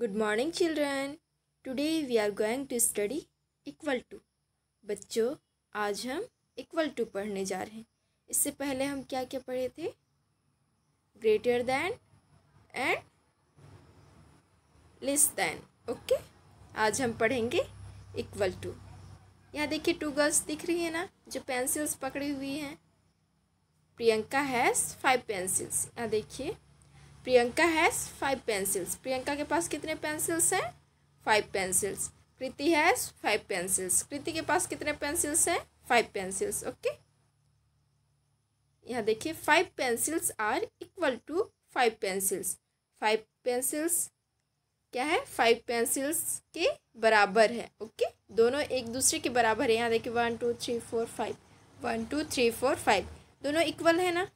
Good morning children today we are going to study equal to बच्चों आज हम equal to पढ़ने जा रहे हैं इससे पहले हम क्या क्या पढ़े थे greater than and less than okay आज हम पढ़ेंगे इक्वल टू यहाँ देखिए टू गर्ल्स दिख रही है ना जो पेंसिल्स पकड़ी हुई हैं प्रियंका हैज़ फाइव पेंसिल्स यहाँ देखिए Priyanka has five pencils Priyanka के पास कितने पेंसिल्स हैं five pencils Kriti has five pencils Kriti के पास कितने पेंसिल्स हैं फाइव पेंसिल्स ओके यहाँ देखिए five pencils are equal to five pencils five pencils क्या है फाइव पेंसिल्स के बराबर है ओके okay? दोनों एक दूसरे के बराबर है यहाँ देखिए one two three four five one two three four five दोनों इक्वल है ना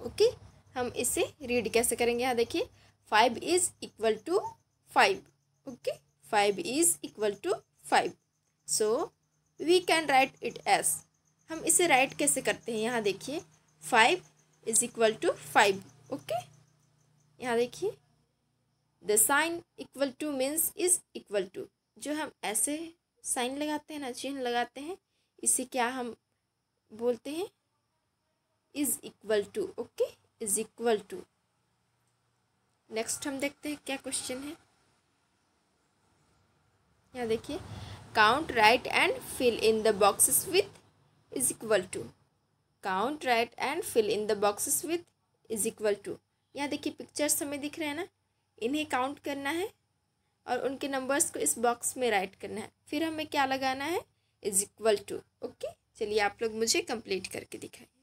ओके okay? हम इसे रीड कैसे करेंगे यहाँ देखिए five is equal to five okay five is equal to five so we can write it as हम इसे राइट कैसे करते हैं यहाँ देखिए five is equal to five okay यहाँ देखिए the sign equal to means is equal to जो हम ऐसे साइन लगाते हैं ना चिन्ह लगाते हैं इसे क्या हम बोलते हैं is equal to okay is equal to next हम देखते हैं क्या क्वेश्चन है यहाँ देखिए count write and fill in the boxes with is equal to count write and fill in the boxes with is equal to यहाँ देखिए pictures हमें दिख रहे हैं ना इन्हें काउंट करना है और उनके नंबर्स को इस बॉक्स में राइट करना है फिर हमें क्या लगाना है इज इक्वल टू ओके चलिए आप लोग मुझे कंप्लीट करके दिखाएं